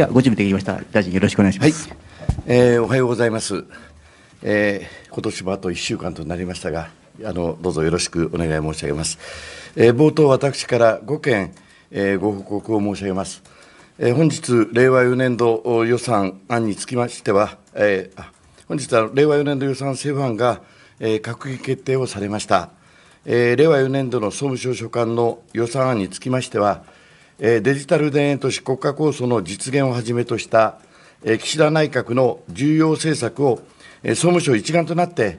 では、ご準備できました。大臣、よろしくお願いします。はい、えー、おはようございます。えー、今年もあと1週間となりましたが、あのどうぞよろしくお願い申し上げます。えー、冒頭、私から5件、えー、ご報告を申し上げます。えー、本日、令和4年度予算案につきましては、えー、本日は令和4年度予算政府案が、えー、閣議決定をされました。えー、令和4年度の総務省所管の予算案につきましては、デジタル田園都市国家構想の実現をはじめとした岸田内閣の重要政策を総務省一丸となって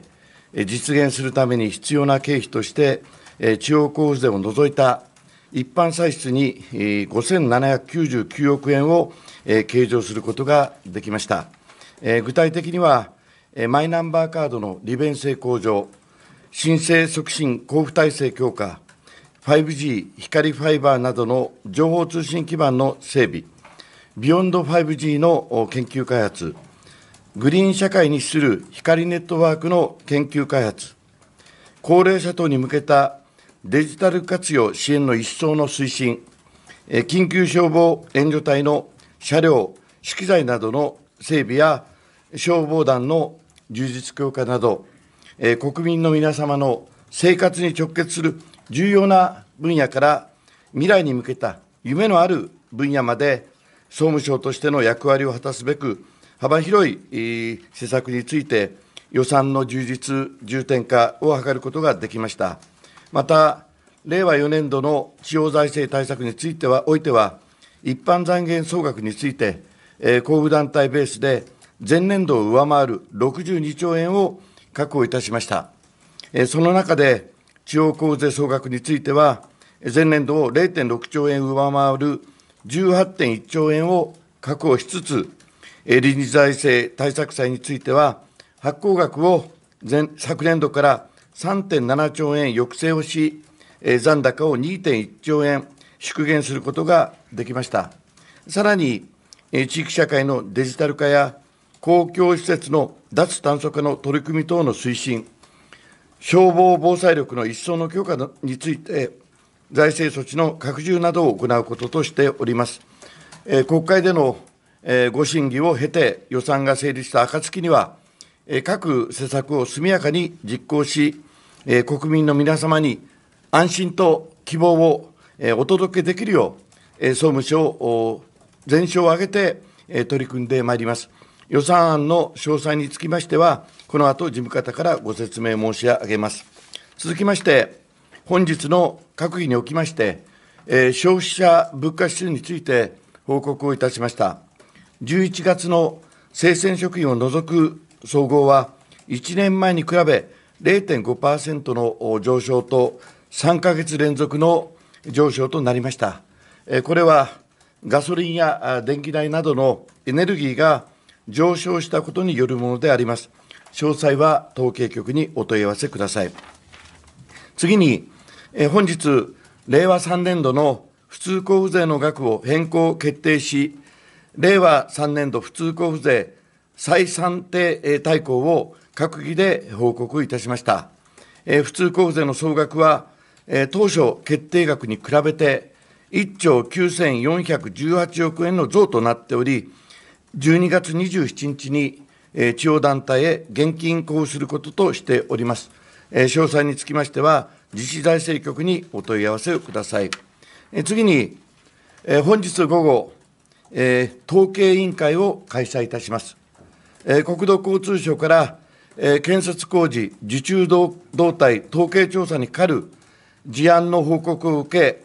実現するために必要な経費として、地方交付税を除いた一般歳出に5799億円を計上することができました。具体的には、マイナンバーカードの利便性向上、申請促進交付体制強化、5G、光ファイバーなどの情報通信基盤の整備、ビヨンド 5G の研究開発、グリーン社会に資する光ネットワークの研究開発、高齢者等に向けたデジタル活用支援の一層の推進、緊急消防援助隊の車両、資機材などの整備や消防団の充実強化など、国民の皆様の生活に直結する重要な分野から未来に向けた夢のある分野まで総務省としての役割を果たすべく幅広い施策について予算の充実重点化を図ることができましたまた令和4年度の地方財政対策についてはおいては一般財源総額について交付団体ベースで前年度を上回る62兆円を確保いたしましたその中で地方交付税総額については、前年度を0.6兆円上回る18.1兆円を確保しつつ、臨時財政対策債については、発行額を前昨年度から3.7兆円抑制をし、残高を2.1兆円縮減することができました。さらに、地域社会のデジタル化や公共施設の脱炭素化の取り組み等の推進、消防防災力の一層の強化について、財政措置の拡充などを行うこととしております。えー、国会での、えご審議を経て、予算が成立した暁には、え各施策を速やかに実行し、え国民の皆様に安心と希望を、えお届けできるよう、え総務省全省を挙げて、え取り組んでまいります。予算案の詳細につきましては、この後、事務方からご説明申し上げます。続きまして、本日の閣議におきまして、えー、消費者物価指数について報告をいたしました。11月の生鮮食品を除く総合は、1年前に比べ0.5%の上昇と、3か月連続の上昇となりました。これはガソリンや電気代などのエネルギーが上昇したことによるものであります。詳細は統計局にお問い合わせください。次に、え本日、令和3年度の普通交付税の額を変更決定し、令和3年度普通交付税再算定大綱を閣議で報告いたしました。え普通交付税の総額は、え当初決定額に比べて1兆9418億円の増となっており、12月27日にえ地方団体へ現金交付することとしております。え詳細につきましては、自治財政局にお問い合わせをください。え次に、え本日午後、え統計委員会を開催いたします。え国土交通省から、え建設工事、受注動態統計調査にかかる事案の報告を受け、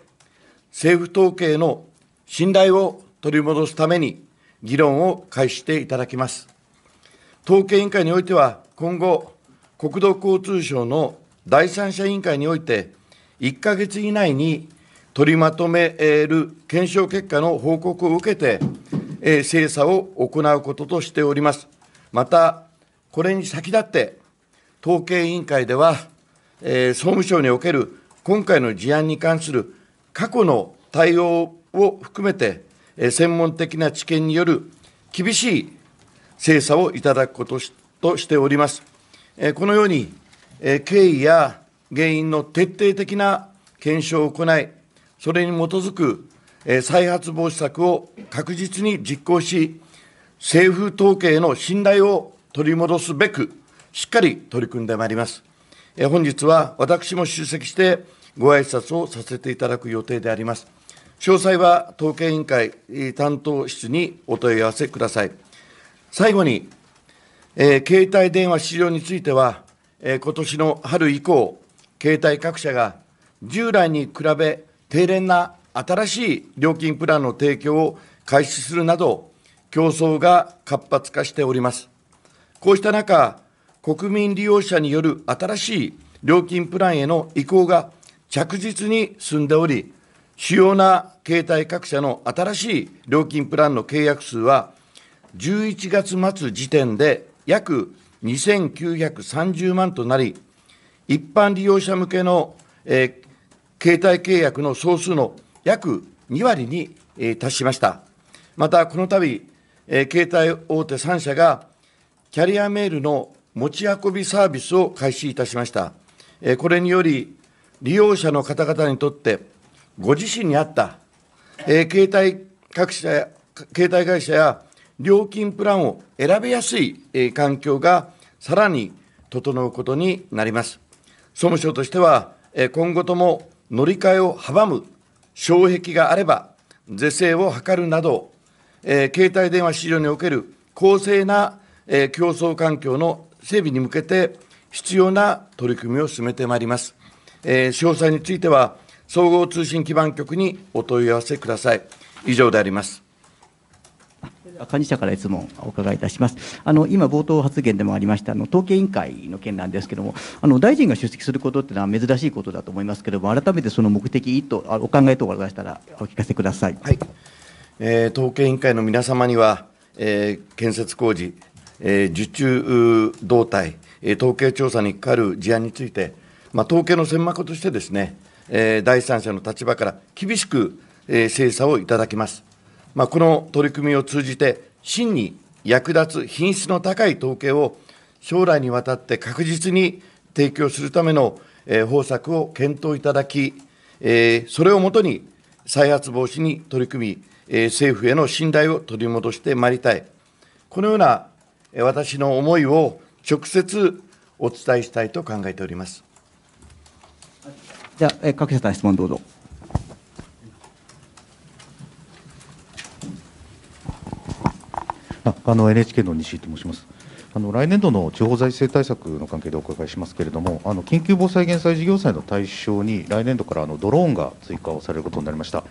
政府統計の信頼を取り戻すために、議論を開始していただきます。統計委員会においては、今後、国土交通省の第三者委員会において、1か月以内に取りまとめる検証結果の報告を受けて、え精査を行うこととしております。また、これに先立って、統計委員会では、え総務省における今回の事案に関する過去の対応を含めて、え専門的な知見による厳しい精査をいただくこととしております。このように、経緯や原因の徹底的な検証を行い、それに基づく再発防止策を確実に実行し、政府統計への信頼を取り戻すべく、しっかり取り組んでまいります。本日は私も出席してご挨拶をさせていただく予定であります。詳細は統計委員会担当室にお問い合わせください。最後に、えー、携帯電話市場については、えー、今年の春以降、携帯各社が従来に比べ、低廉な新しい料金プランの提供を開始するなど、競争が活発化しております。こうした中、国民利用者による新しい料金プランへの移行が着実に進んでおり、主要な携帯各社の新しい料金プランの契約数は、11月末時点で約2930万となり、一般利用者向けの、えー、携帯契約の総数の約2割に、えー、達しました。また、この度、えー、携帯大手3社が、キャリアメールの持ち運びサービスを開始いたしました。えー、これにより、利用者の方々にとって、ご自身に合った、えー、携帯各社、携帯会社や料金プランを選びやすい、環境がさらに整うことになります。総務省としては、今後とも乗り換えを阻む障壁があれば是正を図るなど、携帯電話市場における公正な、競争環境の整備に向けて必要な取り組みを進めてまいります。詳細については総合通信基盤局にお問い合わせください。以上であります。管理者から質問お伺いいたします。あの、今冒頭発言でもありましたあの統計委員会の件なんですけども、あの大臣が出席することっていうのは珍しいことだと思いますけれども、改めてその目的とお考え等をお伺いしたらお聞かせください。はい。えー、統計委員会の皆様には、えー、建設工事、えー、受注動態、えー、統計調査にかかる事案について、まあ、統計の専門家としてですね、えー、第三者の立場から厳しく、えー、精査をいただきます。まあ、この取り組みを通じて、真に役立つ品質の高い統計を将来にわたって確実に提供するための、えー、方策を検討いただき、えー、それをもとに再発防止に取り組み、えー、政府への信頼を取り戻してまいりたい、このような、えー、私の思いを直接お伝えしたいと考えております。じゃあ、えー、各社対質問どうぞ。あの NHK の西井と申します。あの来年度の地方財政対策の関係でお伺いしますけれども、あの緊急防災・減災事業債の対象に、来年度からあのドローンが追加をされることになりました。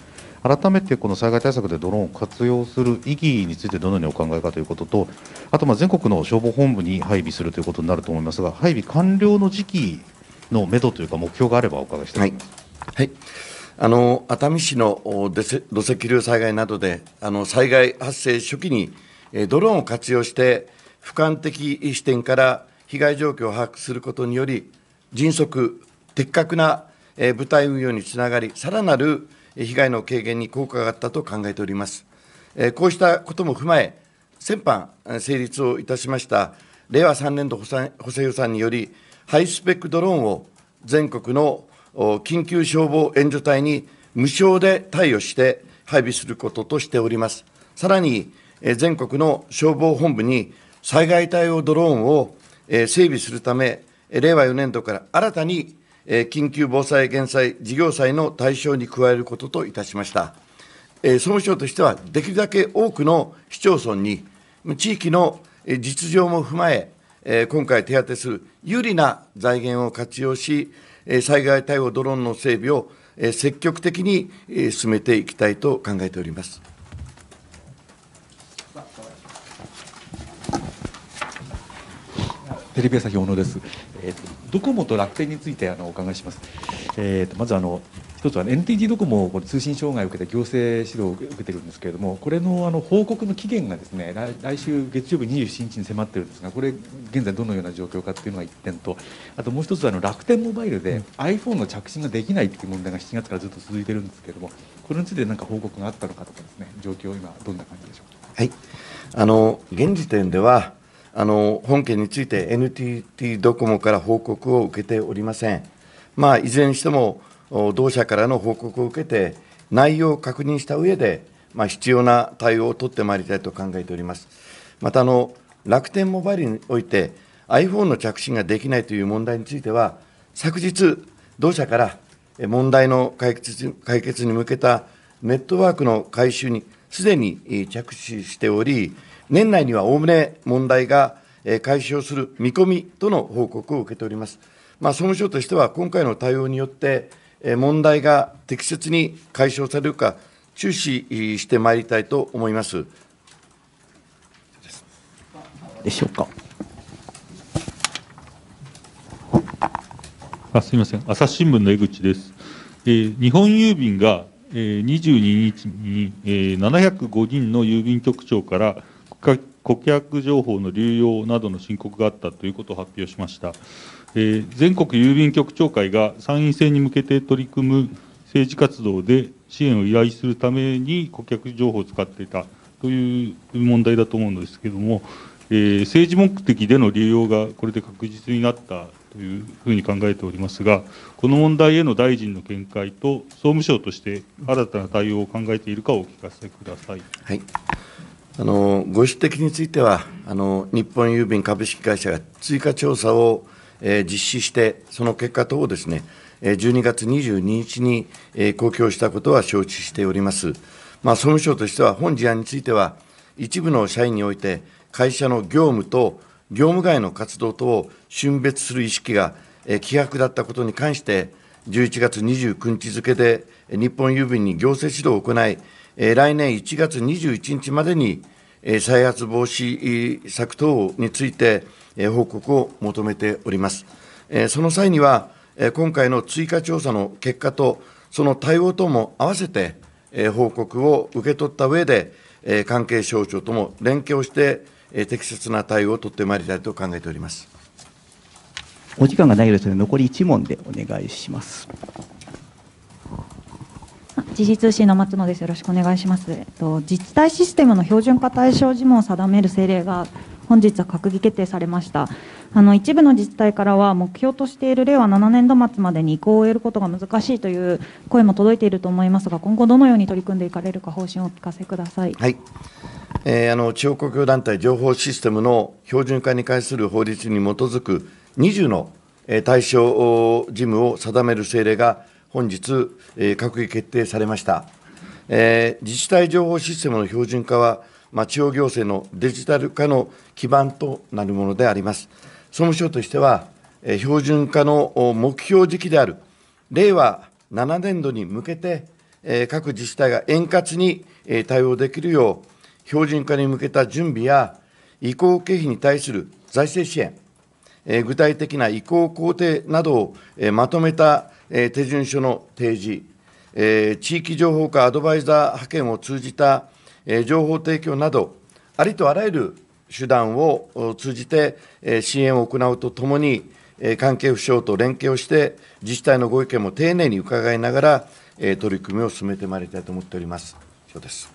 改めてこの災害対策でドローンを活用する意義についてどのようにお考えかということと、あとまあ全国の消防本部に配備するということになると思いますが、配備完了の時期のメドというか、目標があればお伺いしたいと思います。はい、はいあの熱海市の土石流災害などであの災害発生初期にドローンを活用して俯瞰的視点から被害状況を把握することにより迅速的確な部隊運用につながりさらなる被害の軽減に効果があったと考えておりますこうしたことも踏まえ先般成立をいたしました令和3年度補正予算によりハイスペックドローンを全国の緊急消防援助隊に無償で貸与して配備することとしております。さらに、全国の消防本部に災害対応ドローンを整備するため、令和4年度から新たに緊急防災・減災事業債の対象に加えることといたしました。総務省としては、できるだけ多くの市町村に、地域の実情も踏まえ、今回手当てする有利な財源を活用し、災害対応ドローンの整備を積極的に進めていきたいと考えております。テレビ朝日小野です、えーと、ドコモと楽天についてあのお伺いします、えーと、まずあの一つは NTT ドコモこれ通信障害を受けて行政指導を受けてるんですけれどもこれのあの報告の期限がですね来週月曜日27日に迫ってるんですがこれ現在どのような状況かっていうのが1点とあともう一つはあの楽天モバイルで iPhone の着信ができないっていう問題が7月からずっと続いてるんですけれどもこれについて何か報告があったのかとかですね状況今どんな感じでしょうか。はいあの現時点ではあの本件について NTT ドコモから報告を受けておりません。まあ、いずれにしても、同社からの報告を受けて、内容を確認した上で、まあ、必要な対応を取ってまいりたいと考えております。またあの、楽天モバイルにおいて、iPhone の着信ができないという問題については、昨日、同社から問題の解決解決に向けたネットワークの改修にすでに着手しており、年内にはおおむね問題が解消する見込みとの報告を受けております。まあ、総務省としては、今回の対応によって、問題が適切に解消されるか、注視してまいりたいと思います。でしょうか。あすみません、朝日新聞の江口です。えー、日本郵便が、えー、22日に、えー、705人の郵便局長から、顧客情報の流用などの申告があったということを発表しました。えー、全国郵便局長会が参院選に向けて取り組む政治活動で支援を依頼するために顧客情報を使っていたという問題だと思うんですけれども、えー、政治目的での流用がこれで確実になったというふうに考えておりますが、この問題への大臣の見解と、総務省として新たな対応を考えているかをお聞かせください。はいあのご指摘についてはあの、日本郵便株式会社が追加調査を、えー、実施して、その結果等をですね、12月22日に、えー、公表したことは承知しております。まあ、総務省としては、本事案については、一部の社員において、会社の業務と業務外の活動等を峻別する意識が、えー、希薄だったことに関して、11月29日付で、日本郵便に行政指導を行い、え来年1月21日までに、え再発防止策等について、え報告を求めております。えその際には、え今回の追加調査の結果と、その対応等も合わせて、え報告を受け取った上で、え関係省庁とも連携をして、え適切な対応を取ってまいりたいと考えております。お時間がないようですので、残り1問でお願いします。時事通信の松野です。よろしくお願いします。えっと、自治体システムの標準化対象事務を定める政令が本日は閣議決定されました。あの一部の自治体からは目標としている令和7年度末までに移行を得ることが難しいという声も届いていると思いますが、今後どのように取り組んでいかれるか方針をお聞かせください。はい。えー、あの地方公共団体情報システムの標準化に関する法律に基づく20の対象事務を定める政令が本日、えー、閣議決定されました、えー、自治体情報システムの標準化は、まあ、地方行政のデジタル化の基盤となるものであります。総務省としては、えー、標準化の目標時期である令和7年度に向けて、えー、各自治体が円滑に、えー、対応できるよう、標準化に向けた準備や移行経費に対する財政支援、えー、具体的な移行工程などを、えー、まとめたえ手順書の提示、え地域情報化アドバイザー派遣を通じた、え情報提供など、ありとあらゆる手段を通じて、え支援を行うとともに、え関係府省と連携をして、自治体のご意見も丁寧に伺いながら、え取り組みを進めてまいりたいと思っております。以上です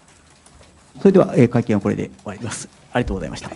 それでは、え会見はこれで終わります。ありがとうございました。